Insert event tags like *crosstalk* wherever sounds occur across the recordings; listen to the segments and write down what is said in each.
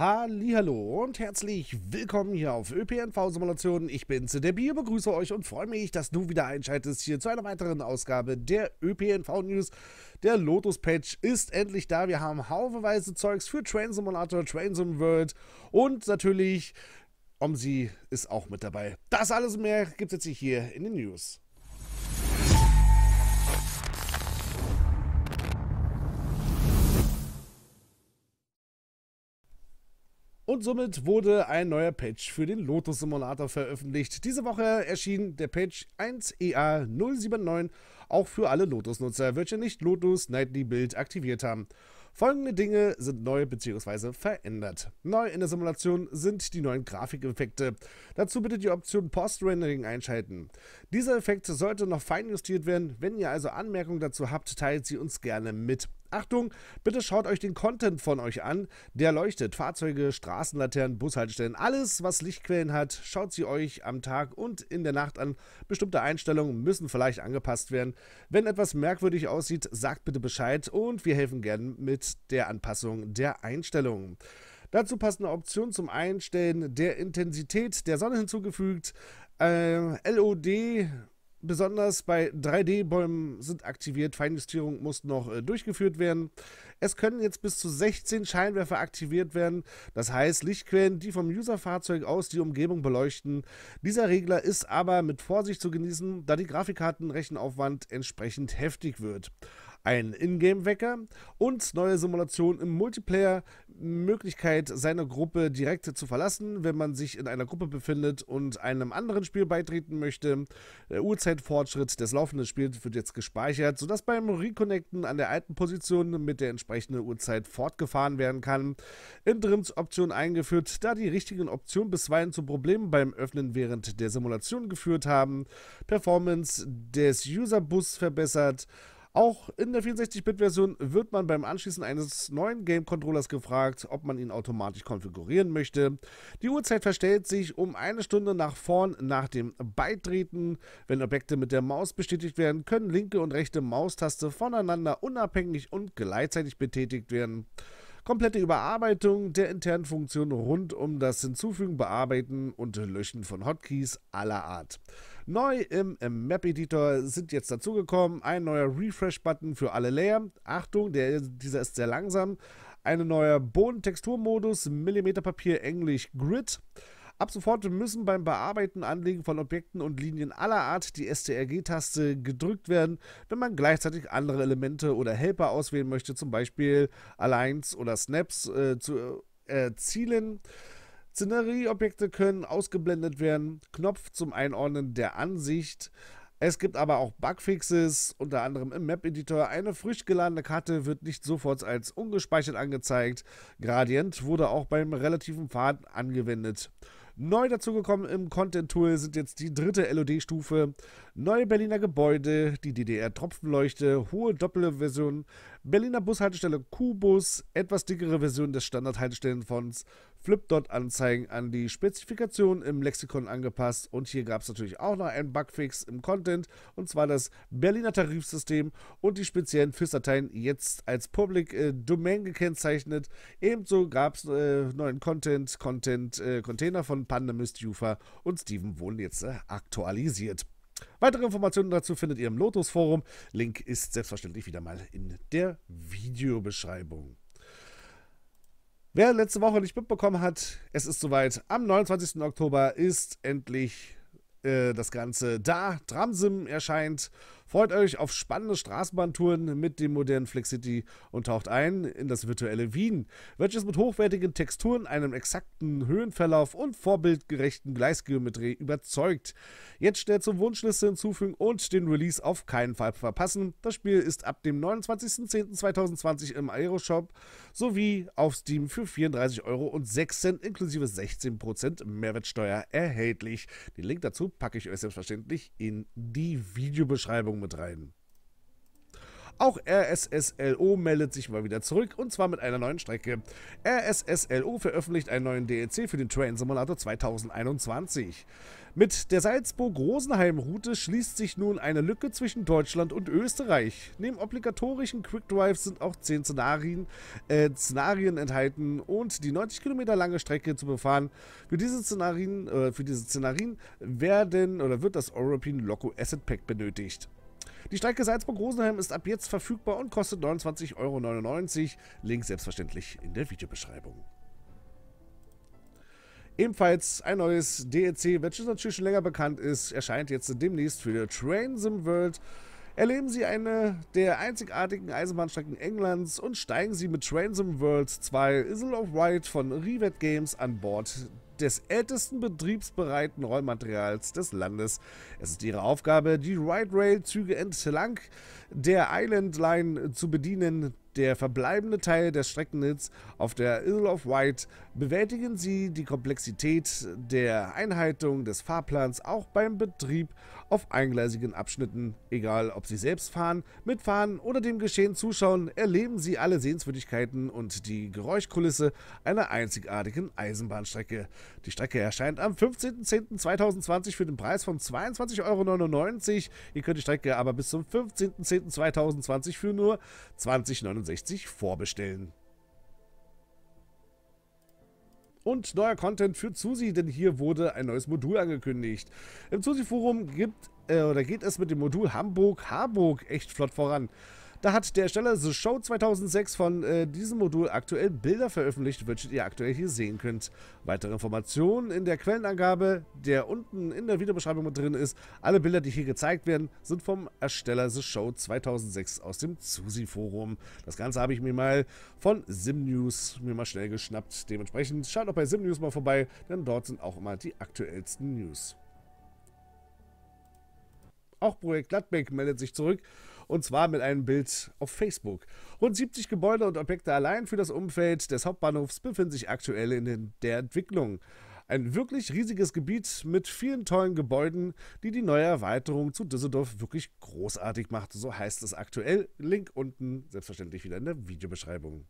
Hallo und herzlich willkommen hier auf ÖPNV simulation Ich bin der Bier, begrüße euch und freue mich, dass du wieder einschaltest hier zu einer weiteren Ausgabe der ÖPNV News. Der Lotus Patch ist endlich da. Wir haben haufenweise Zeugs für Train Simulator, Train Sim World und natürlich Omsi ist auch mit dabei. Das alles und mehr gibt es jetzt hier in den News. Und somit wurde ein neuer Patch für den Lotus Simulator veröffentlicht. Diese Woche erschien der Patch 1EA079 e auch für alle Lotus-Nutzer, welche nicht Lotus Nightly Build aktiviert haben. Folgende Dinge sind neu bzw. verändert. Neu in der Simulation sind die neuen Grafikeffekte. Dazu bitte die Option Post-Rendering einschalten. Dieser Effekt sollte noch feinjustiert werden. Wenn ihr also Anmerkungen dazu habt, teilt sie uns gerne mit. Achtung, bitte schaut euch den Content von euch an. Der leuchtet. Fahrzeuge, Straßenlaternen, Bushaltestellen, alles, was Lichtquellen hat, schaut sie euch am Tag und in der Nacht an. Bestimmte Einstellungen müssen vielleicht angepasst werden. Wenn etwas merkwürdig aussieht, sagt bitte Bescheid und wir helfen gern mit der Anpassung der Einstellungen. Dazu passt eine Option zum Einstellen der Intensität der Sonne hinzugefügt. Äh, LOD Besonders bei 3D-Bäumen sind aktiviert, Feinjustierung muss noch äh, durchgeführt werden. Es können jetzt bis zu 16 Scheinwerfer aktiviert werden, das heißt Lichtquellen, die vom Userfahrzeug aus die Umgebung beleuchten. Dieser Regler ist aber mit Vorsicht zu genießen, da die Grafikkartenrechenaufwand entsprechend heftig wird ein Ingame-Wecker und neue Simulation im Multiplayer, Möglichkeit, seine Gruppe direkt zu verlassen, wenn man sich in einer Gruppe befindet und einem anderen Spiel beitreten möchte. Der Uhrzeitfortschritt des laufenden Spiels wird jetzt gespeichert, sodass beim Reconnecten an der alten Position mit der entsprechenden Uhrzeit fortgefahren werden kann. Interimsoption eingeführt, da die richtigen Optionen bisweilen zu Problemen beim Öffnen während der Simulation geführt haben. Performance des User-Bus verbessert auch in der 64-Bit-Version wird man beim Anschließen eines neuen Game-Controllers gefragt, ob man ihn automatisch konfigurieren möchte. Die Uhrzeit verstellt sich um eine Stunde nach vorn nach dem Beitreten. Wenn Objekte mit der Maus bestätigt werden, können linke und rechte Maustaste voneinander unabhängig und gleichzeitig betätigt werden. Komplette Überarbeitung der internen Funktionen rund um das Hinzufügen, Bearbeiten und Löschen von Hotkeys aller Art. Neu im, im Map-Editor sind jetzt dazugekommen ein neuer Refresh-Button für alle Layer. Achtung, der, dieser ist sehr langsam. Ein neuer Bodentexturmodus, Millimeterpapier, Englisch Grid. Ab sofort müssen beim Bearbeiten, Anlegen von Objekten und Linien aller Art die STRG-Taste gedrückt werden, wenn man gleichzeitig andere Elemente oder Helper auswählen möchte, zum Beispiel Aligns oder Snaps äh, zu äh, Szenerieobjekte können ausgeblendet werden, Knopf zum Einordnen der Ansicht. Es gibt aber auch Bugfixes, unter anderem im Map-Editor. Eine frisch geladene Karte wird nicht sofort als ungespeichert angezeigt. Gradient wurde auch beim relativen Pfad angewendet. Neu dazugekommen im Content-Tool sind jetzt die dritte LOD-Stufe, neue Berliner Gebäude, die DDR-Tropfenleuchte, hohe Doppelversion, Berliner Bushaltestelle Q-Bus, etwas dickere Version des Standard-Haltestellenfonts, Flipdot-Anzeigen an die Spezifikation im Lexikon angepasst und hier gab es natürlich auch noch einen Bugfix im Content und zwar das Berliner Tarifsystem und die speziellen FIS-Dateien jetzt als Public äh, Domain gekennzeichnet. Ebenso gab es äh, neuen Content, Content äh, Container von Panda Mistufer und Steven wurden jetzt äh, aktualisiert. Weitere Informationen dazu findet ihr im Lotus-Forum. Link ist selbstverständlich wieder mal in der Videobeschreibung. Wer letzte Woche nicht mitbekommen hat, es ist soweit. Am 29. Oktober ist endlich äh, das Ganze da. Dramsim erscheint Freut euch auf spannende Straßenbahntouren mit dem modernen Flexity und taucht ein in das virtuelle Wien, welches mit hochwertigen Texturen, einem exakten Höhenverlauf und vorbildgerechten Gleisgeometrie überzeugt. Jetzt schnell zum Wunschliste hinzufügen und den Release auf keinen Fall verpassen. Das Spiel ist ab dem 29.10.2020 im Aeroshop sowie auf Steam für 34,06 Euro inklusive 16% Mehrwertsteuer erhältlich. Den Link dazu packe ich euch selbstverständlich in die Videobeschreibung mit rein. Auch RSSLO meldet sich mal wieder zurück und zwar mit einer neuen Strecke. RSSLO veröffentlicht einen neuen DLC für den Train Simulator 2021. Mit der Salzburg-Rosenheim-Route schließt sich nun eine Lücke zwischen Deutschland und Österreich. Neben obligatorischen Quickdrives sind auch 10 Szenarien, äh, Szenarien, enthalten und die 90 Kilometer lange Strecke zu befahren. Für diese Szenarien, äh, für diese Szenarien werden oder wird das European Loco Asset Pack benötigt. Die Strecke Salzburg-Rosenheim ist ab jetzt verfügbar und kostet 29,99 Euro. Link selbstverständlich in der Videobeschreibung. Ebenfalls ein neues DLC, e welches natürlich schon länger bekannt ist, erscheint jetzt demnächst für Train Sim World. Erleben Sie eine der einzigartigen Eisenbahnstrecken Englands und steigen Sie mit Train World 2 Isle of Wight von Rivet Games an Bord des ältesten betriebsbereiten Rollmaterials des Landes. Es ist ihre Aufgabe, die Ride Rail-Züge entlang der Island Line zu bedienen. Der verbleibende Teil des Streckennetz auf der Isle of Wight bewältigen sie die Komplexität der Einhaltung des Fahrplans auch beim Betrieb auf eingleisigen Abschnitten. Egal, ob Sie selbst fahren, mitfahren oder dem Geschehen zuschauen, erleben Sie alle Sehenswürdigkeiten und die Geräuschkulisse einer einzigartigen Eisenbahnstrecke. Die Strecke erscheint am 15.10.2020 für den Preis von 22,99 Euro. Ihr könnt die Strecke aber bis zum 15.10.2020 für nur 20,69 Euro vorbestellen. und neuer Content für Susi, denn hier wurde ein neues Modul angekündigt. Im Susi-Forum äh, geht es mit dem Modul Hamburg-Harburg echt flott voran. Da hat der Ersteller The Show 2006 von äh, diesem Modul aktuell Bilder veröffentlicht, welche ihr aktuell hier sehen könnt. Weitere Informationen in der Quellenangabe, der unten in der Videobeschreibung mit drin ist. Alle Bilder, die hier gezeigt werden, sind vom Ersteller The Show 2006 aus dem ZUSI-Forum. Das Ganze habe ich mir mal von SimNews mir mal schnell geschnappt. Dementsprechend schaut auch bei SimNews mal vorbei, denn dort sind auch immer die aktuellsten News. Auch Projekt Gladbeck meldet sich zurück und zwar mit einem Bild auf Facebook. Rund 70 Gebäude und Objekte allein für das Umfeld des Hauptbahnhofs befinden sich aktuell in der Entwicklung. Ein wirklich riesiges Gebiet mit vielen tollen Gebäuden, die die neue Erweiterung zu Düsseldorf wirklich großartig macht. So heißt es aktuell. Link unten, selbstverständlich wieder in der Videobeschreibung.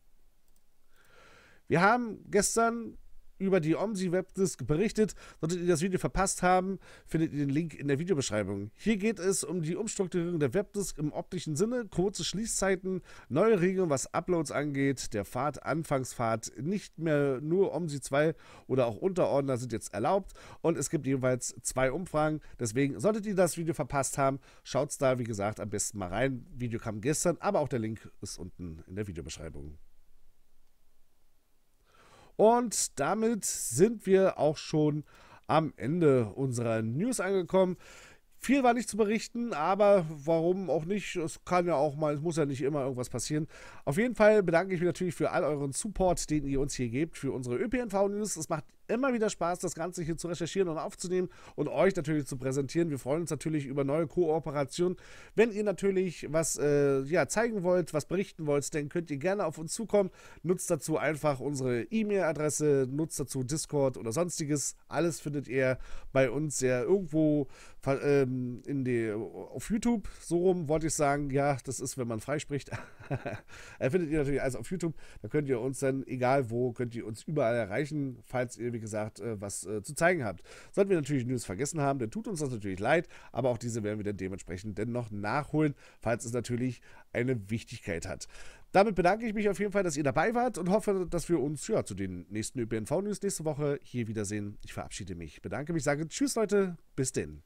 Wir haben gestern über die Omsi Webdisk berichtet. Solltet ihr das Video verpasst haben, findet ihr den Link in der Videobeschreibung. Hier geht es um die Umstrukturierung der Webdisk im optischen Sinne, kurze Schließzeiten, neue Regeln, was Uploads angeht, der Fahrt, Anfangspfad, nicht mehr nur Omsi 2 oder auch Unterordner sind jetzt erlaubt und es gibt jeweils zwei Umfragen. Deswegen solltet ihr das Video verpasst haben, schaut's da, wie gesagt, am besten mal rein. Video kam gestern, aber auch der Link ist unten in der Videobeschreibung. Und damit sind wir auch schon am Ende unserer News angekommen. Viel war nicht zu berichten, aber warum auch nicht? Es kann ja auch mal, es muss ja nicht immer irgendwas passieren. Auf jeden Fall bedanke ich mich natürlich für all euren Support, den ihr uns hier gebt, für unsere ÖPNV-News. Es macht immer wieder Spaß, das Ganze hier zu recherchieren und aufzunehmen und euch natürlich zu präsentieren. Wir freuen uns natürlich über neue Kooperationen. Wenn ihr natürlich was äh, ja, zeigen wollt, was berichten wollt, dann könnt ihr gerne auf uns zukommen. Nutzt dazu einfach unsere E-Mail-Adresse, nutzt dazu Discord oder sonstiges. Alles findet ihr bei uns ja irgendwo ähm, in die, auf YouTube. So rum wollte ich sagen, ja, das ist, wenn man freispricht. *laughs* Äh, findet ihr natürlich alles auf YouTube. Da könnt ihr uns dann, egal wo, könnt ihr uns überall erreichen, falls ihr wie wie gesagt, äh, was äh, zu zeigen habt. Sollten wir natürlich News vergessen haben, dann tut uns das natürlich leid, aber auch diese werden wir dann dementsprechend dennoch nachholen, falls es natürlich eine Wichtigkeit hat. Damit bedanke ich mich auf jeden Fall, dass ihr dabei wart und hoffe, dass wir uns ja zu den nächsten ÖPNV-News nächste Woche hier wiedersehen. Ich verabschiede mich, bedanke mich, sage Tschüss Leute, bis denn.